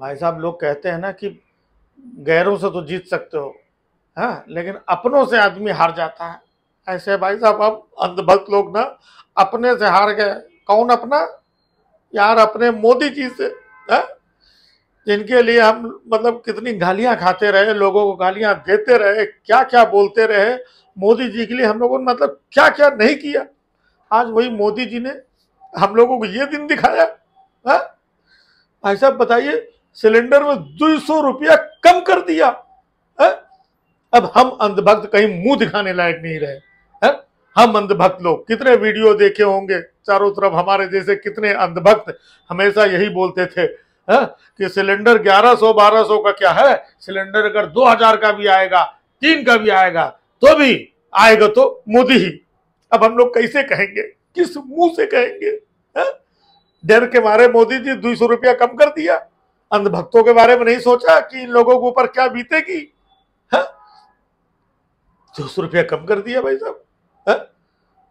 भाई साहब लोग कहते हैं ना कि गैरों से तो जीत सकते हो हाँ लेकिन अपनों से आदमी हार जाता है ऐसे भाई साहब अब अंधभक्त लोग ना अपने से हार गए कौन अपना यार अपने मोदी जी से है हाँ, जिनके लिए हम मतलब कितनी गालियां खाते रहे लोगों को गालियां देते रहे क्या क्या बोलते रहे मोदी जी के लिए हम लोगों ने मतलब क्या क्या नहीं किया आज वही मोदी जी ने हम लोगों को ये दिन दिखाया है हाँ। भाई साहब बताइए सिलेंडर में दो सौ रुपया कम कर दिया है? अब हम अंधभक्त कहीं मुंह दिखाने लायक नहीं रहे है? हम अंधभक्त लोग कितने वीडियो देखे होंगे चारों तरफ हमारे जैसे कितने अंधभक्त हमेशा यही बोलते थे है? कि सिलेंडर 1100 1200 का क्या है सिलेंडर अगर 2000 का भी आएगा तीन का भी आएगा तो भी आएगा तो मोदी ही अब हम लोग कैसे कहेंगे किस मुंह से कहेंगे डर के मारे मोदी जी दो रुपया कम कर दिया अंधभक्तों के बारे में नहीं सोचा कि इन लोगों के ऊपर क्या बीतेगी हाँ? दो सौ रुपया कम कर दिया भाई साहब हाँ?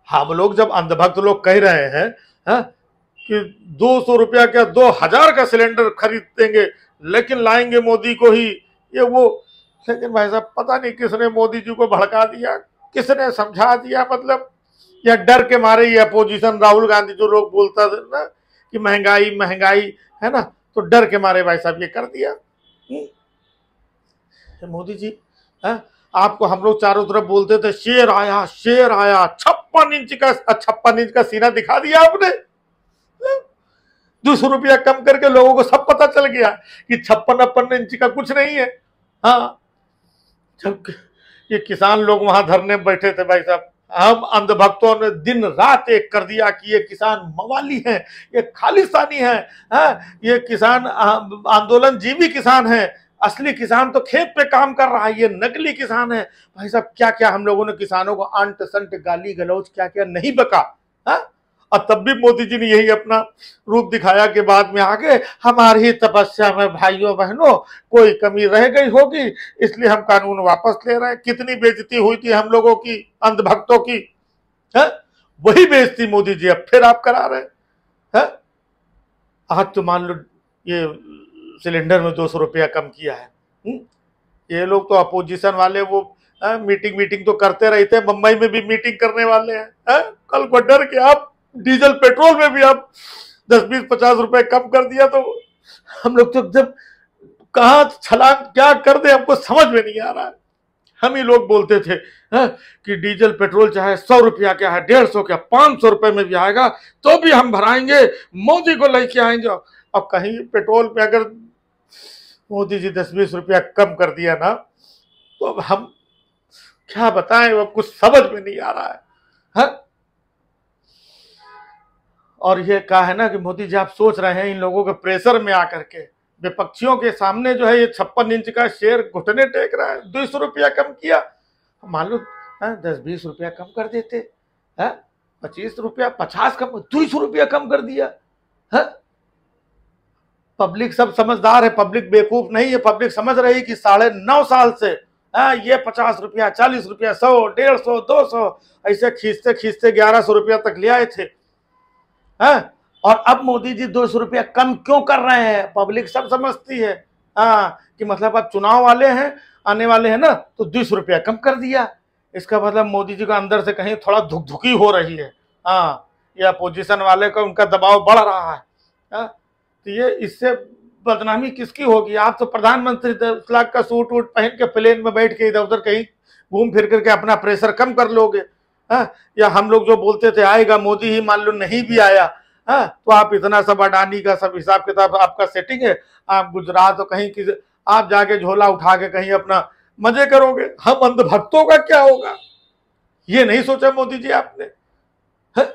हम लोग जब अंधभक्त लोग कह रहे हैं हा? कि दो सौ रुपया क्या दो हजार का सिलेंडर खरीद देंगे लेकिन लाएंगे मोदी को ही ये वो लेकिन भाई साहब पता नहीं किसने मोदी जी को भड़का दिया किसने समझा दिया मतलब या डर के मारे ये अपोजिशन राहुल गांधी जो लोग बोलता था ना कि महंगाई महंगाई है ना तो डर के मारे भाई साहब ये कर दिया हम्म। अच्छा, मोदी जी है? हाँ? आपको हम लोग चारों तरफ बोलते थे शेर आया शेर आया छप्पन इंच का हाँ, छप्पन इंच का सीना दिखा दिया आपने हाँ? दो सौ रुपया कम करके लोगों को सब पता चल गया कि छप्पन अपन इंच का कुछ नहीं है हाँ जब ये किसान लोग वहां धरने बैठे थे भाई साहब हम अंधभक्तों ने दिन रात एक कर दिया कि ये किसान मवाली हैं ये खालिस्तानी हैं है? हाँ, ये किसान आंदोलन जीवी किसान हैं असली किसान तो खेत पे काम कर रहा है ये नकली किसान है भाई साहब क्या क्या हम लोगों ने किसानों को अंट संट गाली गलौज क्या क्या नहीं बका हा? और तब भी मोदी जी ने यही अपना रूप दिखाया कि बाद में आगे हमारी तपस्या में भाइयों बहनों कोई कमी रह गई होगी इसलिए हम कानून वापस ले रहे हैं कितनी बेजती हुई थी हम लोगों की अंधभक्तों की है वही बेजती मोदी जी अब फिर आप करा रहे हैं आज हाँ, तो मान लो ये सिलेंडर में दो सौ रुपया कम किया है हु? हम्म? ये लोग तो अपोजिशन वाले वो आ, मीटिंग मीटिंग तो करते रहते हैं मुंबई में भी मीटिंग करने वाले हैं कल को डर के आप डीजल पेट्रोल में भी आप दस बीस पचास रुपए कम कर दिया तो हम लोग तो जब कहा छलांग क्या कर दे हमको समझ में नहीं आ रहा है हम ही लोग बोलते थे है? हाँ, कि डीजल पेट्रोल चाहे सौ रुपया क्या है डेढ़ सौ क्या पांच सौ रुपए में भी आएगा तो भी हम भराएंगे मोदी को लेके आएंगे अब कहीं पेट्रोल पे अगर मोदी जी दस बीस रुपया कम कर दिया ना तो अब हम क्या बताएं अब कुछ समझ में नहीं आ रहा है है? हाँ, और ये कहा है ना कि मोदी जी आप सोच रहे हैं इन लोगों के प्रेशर में आकर के विपक्षियों के सामने जो है ये छप्पन इंच का शेयर घुटने टेक रहा है दो सौ रुपया कम किया मान लो हाँ, दस बीस रुपया कम कर देते है हाँ, पच्चीस रुपया पचास कम दो सौ रुपया कम कर दिया है हाँ, पब्लिक सब समझदार है पब्लिक बेवकूफ नहीं है पब्लिक समझ रही कि साढ़े नौ साल से आ, ये पचास रुपया चालीस रुपया सौ डेढ़ सौ दो सौ ऐसे खींचते खींचते ग्यारह सौ रुपया तक ले आए थे है और अब मोदी जी दो सौ रुपया कम क्यों कर रहे हैं पब्लिक सब समझती है हाँ कि मतलब अब चुनाव वाले हैं आने वाले हैं ना तो दो सौ रुपया कम कर दिया इसका मतलब मोदी जी का अंदर से कहीं थोड़ा धुकधुकी हो रही है हाँ ये अपोजिशन वाले का उनका दबाव बढ़ रहा है आ, हाँ, तो ये इससे बदनामी किसकी होगी आप तो प्रधानमंत्री दस लाख का सूट वूट पहन के प्लेन में बैठ के इधर उधर कहीं घूम फिर करके अपना प्रेशर कम कर लोगे है हाँ? या हम लोग जो बोलते थे आएगा मोदी ही मान लो नहीं भी आया है हाँ? तो आप इतना सब अडानी का सब हिसाब किताब आपका सेटिंग है आप गुजरात कहीं किसी आप जाके झोला उठा के कहीं अपना मजे करोगे हम अंधभक्तों का क्या होगा ये नहीं सोचा मोदी जी आपने हाँ?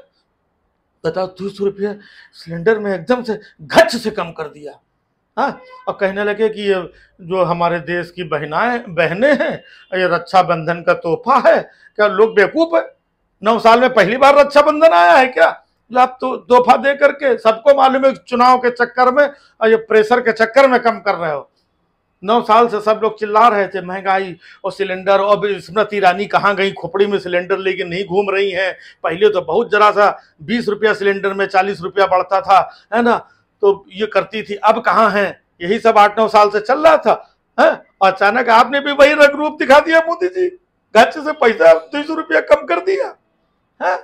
बताओ तीस रुपया सिलेंडर में एकदम से घच से कम कर दिया हा? और कहने लगे कि ये जो हमारे देश की बहनाएं बहने हैं ये रक्षाबंधन का तोहफा है क्या लोग बेवकूफ़ है नौ साल में पहली बार रक्षाबंधन आया है क्या आप तो दोफा दे करके सबको मालूम है चुनाव के चक्कर में और ये प्रेशर के चक्कर में कम कर रहे हो नौ साल से सब लोग चिल्ला रहे थे महंगाई और सिलेंडर अब स्मृति ईरानी कहाँ गई खोपड़ी में सिलेंडर लेके नहीं घूम रही हैं पहले तो बहुत जरा सा बीस रुपया सिलेंडर में चालीस रुपया बढ़ता था है ना तो ये करती थी अब कहाँ है यही सब आठ नौ साल से चल रहा था है अचानक आपने भी वही रंग रूप दिखा दिया मोदी जी गाचे से पैसा दो रुपया कम कर दिया है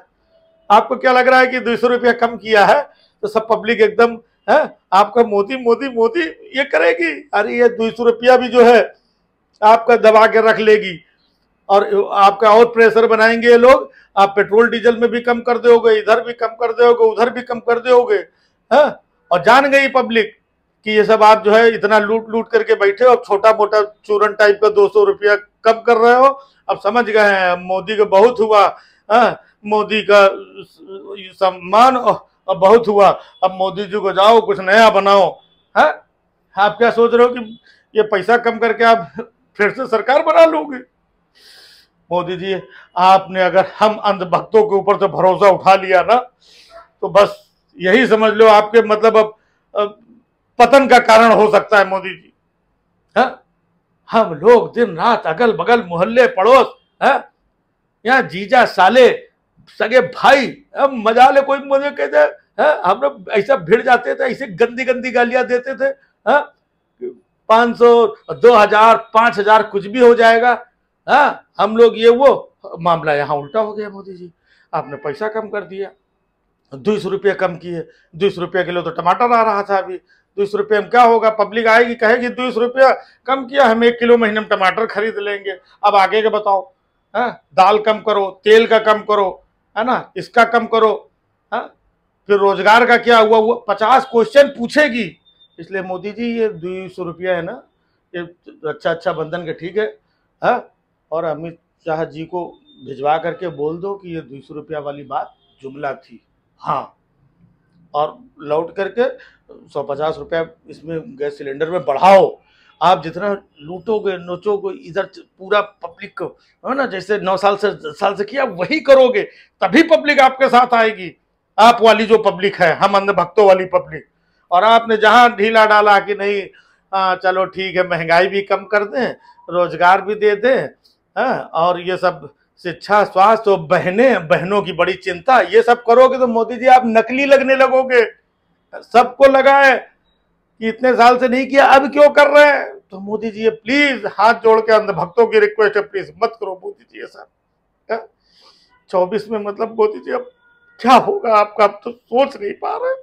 आपको क्या लग रहा है कि दो सौ रुपया कम किया है तो सब पब्लिक एकदम है आपका मोदी मोदी मोदी ये करेगी अरे ये दो सौ रुपया भी जो है आपका दबा के रख लेगी और आपका और प्रेशर बनाएंगे ये लोग आप पेट्रोल डीजल में भी कम कर दोगे इधर भी कम कर दोगे उधर भी कम कर दोगे है और जान गई पब्लिक कि ये सब आप जो है इतना लूट लूट करके बैठे हो अब छोटा मोटा चूरन टाइप का दो सौ रुपया कम कर रहे हो अब समझ गए हैं मोदी को बहुत हुआ है मोदी का सम्मान अब बहुत हुआ अब मोदी जी को जाओ कुछ नया बनाओ है आप क्या सोच रहे हो कि ये पैसा कम करके आप फिर से सरकार बना लोगे मोदी जी आपने अगर हम अंधभक्तों के ऊपर से भरोसा उठा लिया ना तो बस यही समझ लो आपके मतलब अब, अब पतन का कारण हो सकता है मोदी जी है हम लोग दिन रात अगल बगल मोहल्ले पड़ोस है यहाँ जीजा साले सगे भाई अब मजा ले कोई मुझे कहते हैं हाँ, हम लोग ऐसा भिड़ जाते थे ऐसे गंदी गंदी गालियां देते थे हाँ पाँच सौ दो हजार पाँच हजार कुछ भी हो जाएगा हाँ हम लोग ये वो मामला यहाँ उल्टा हो गया मोदी जी आपने पैसा कम कर दिया दो सौ रुपये कम किए दो सौ रुपये किलो तो टमाटर आ रहा था अभी दो सौ रुपये में क्या होगा पब्लिक आएगी कहेगी दो सौ रुपया कम किया हम एक किलो महीने में टमाटर खरीद लेंगे अब आगे के बताओ हाँ दाल कम करो तेल का कम करो है ना इसका कम करो है हाँ? फिर रोजगार का क्या हुआ हुआ पचास क्वेश्चन पूछेगी इसलिए मोदी जी ये दो सौ रुपया है ना ये अच्छा अच्छा बंधन का ठीक है हा? और अमित शाह जी को भिजवा करके बोल दो कि ये दो सौ रुपया वाली बात जुमला थी हाँ और लौट करके सौ पचास रुपया इसमें गैस सिलेंडर में बढ़ाओ आप जितना लूटोगे नोचोगे इधर पूरा पब्लिक को है ना जैसे नौ साल से साल से किया वही करोगे तभी पब्लिक आपके साथ आएगी आप वाली जो पब्लिक है हम अंधभक्तों वाली पब्लिक और आपने जहाँ ढीला डाला कि नहीं आ, चलो ठीक है महंगाई भी कम कर दें रोजगार भी दे दें हाँ और ये सब शिक्षा स्वास्थ्य और बहने बहनों की बड़ी चिंता ये सब करोगे तो मोदी जी आप नकली लगने लगोगे सबको लगा है कि इतने साल से नहीं किया अब क्यों कर रहे हैं तो मोदी जी ये प्लीज हाथ जोड़ के अंदर भक्तों की रिक्वेस्ट है प्लीज मत करो मोदी जी ऐसा हाँ? चौबीस में मतलब मोदी जी अब क्या होगा आपका आप तो सोच नहीं पा रहे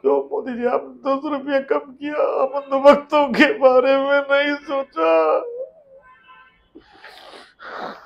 क्यों मोदी जी आप दस रुपये कम किया अपन तो भक्तों के बारे में नहीं सोचा